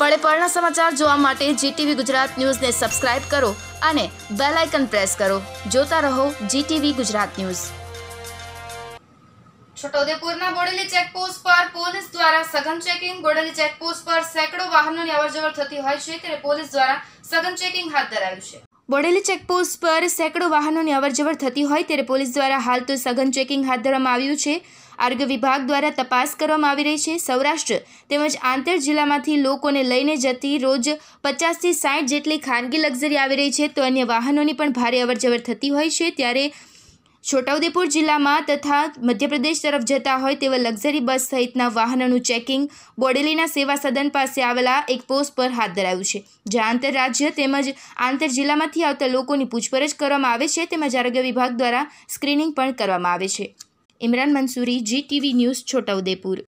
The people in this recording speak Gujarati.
પળે પળના સમાચાર જોવા માટે જીટીવી ગુજરાત ન્યૂઝને સબસ્ક્રાઇબ કરો અને બેલ આઇકન પ્રેસ કરો જોતા રહો જીટીવી ગુજરાત ન્યૂઝ છોટાઉદેપુરના બોડેલી ચેકપોસ્ટ પર પોલીસ દ્વારા સઘન ચેકિંગ બોડેલી ચેકપોસ્ટ પર સેંકડો વાહનોની અવરજવર થતી હોય છે ત્યારે પોલીસ દ્વારા સઘન ચેકિંગ હાથ ધરાયું છે બોડેલી ચેકપોસ્ટ પર સેંકડો વાહનોની અવરજવર થતી હોય ત્યારે પોલીસ દ્વારા હાલ તો સઘન ચેકિંગ હાથ ધરવામાં આવ્યું છે આરોગ્ય વિભાગ દ્વારા તપાસ કરવામાં આવી રહી છે સૌરાષ્ટ્ર તેમજ આંતર જિલ્લામાંથી લોકોને લઈને જતી રોજ પચાસથી સાઠ જેટલી ખાનગી લક્ઝરી આવી રહી છે તો અન્ય વાહનોની પણ ભારે અવરજવર થતી હોય છે ત્યારે છોટાઉદેપુર જિલ્લામાં તથા મધ્યપ્રદેશ તરફ જતા હોય તેવા લક્ઝરી બસ સહિતના વાહનોનું ચેકિંગ બોડેલીના સેવા સદન પાસે આવેલા એક પોસ્ટ પર હાથ ધરાયું છે જ્યાં આંતરરાજ્ય તેમજ આંતર જિલ્લામાંથી આવતા લોકોની પૂછપરછ કરવામાં આવે છે તેમજ આરોગ્ય વિભાગ દ્વારા સ્ક્રીનિંગ પણ કરવામાં આવે છે Imran Mansuri G TV news Chhota Udepur